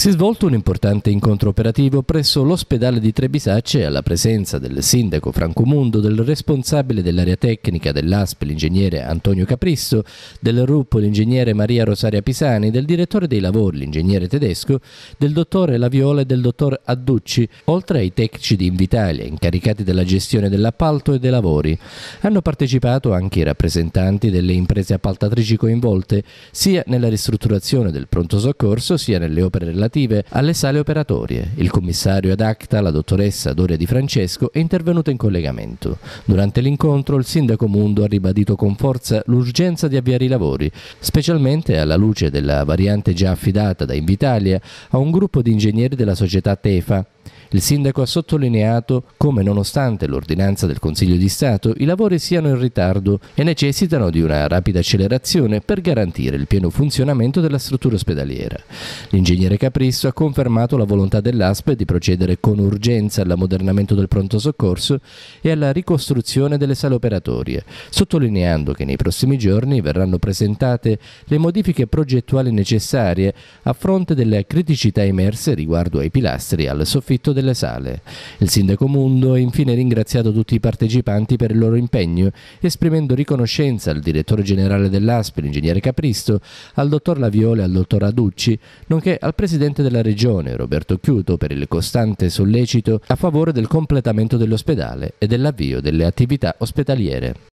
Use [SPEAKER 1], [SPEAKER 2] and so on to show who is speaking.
[SPEAKER 1] Si è svolto un importante incontro operativo presso l'ospedale di Trebisacce alla presenza del sindaco Franco Mundo, del responsabile dell'area tecnica dell'ASP, l'ingegnere Antonio Capristo, del RUP, l'ingegnere Maria Rosaria Pisani, del direttore dei lavori, l'ingegnere tedesco, del dottore Laviola e del dottor Adducci, oltre ai tecnici di Invitalia incaricati della gestione dell'appalto e dei lavori. Hanno partecipato anche i rappresentanti delle imprese appaltatrici coinvolte, sia nella ristrutturazione del pronto soccorso, sia nelle opere relative alternative alle sale operatorie. Il commissario ad acta, la dottoressa Doria Di Francesco, è intervenuta in collegamento. Durante l'incontro il sindaco Mundo ha ribadito con forza l'urgenza di avviare i lavori, specialmente alla luce della variante già affidata da Invitalia a un gruppo di ingegneri della società Tefa il sindaco ha sottolineato come nonostante l'ordinanza del Consiglio di Stato i lavori siano in ritardo e necessitano di una rapida accelerazione per garantire il pieno funzionamento della struttura ospedaliera. L'ingegnere Capristo ha confermato la volontà dell'ASPE di procedere con urgenza all'ammodernamento del pronto soccorso e alla ricostruzione delle sale operatorie, sottolineando che nei prossimi giorni verranno presentate le modifiche progettuali necessarie a fronte delle criticità emerse riguardo ai pilastri e al soffitto del delle sale. Il sindaco Mundo ha infine ringraziato tutti i partecipanti per il loro impegno, esprimendo riconoscenza al direttore generale dell'ASP, l'ingegnere Capristo, al dottor Laviole e al dottor Aducci, nonché al presidente della regione, Roberto Chiuto, per il costante sollecito a favore del completamento dell'ospedale e dell'avvio delle attività ospedaliere.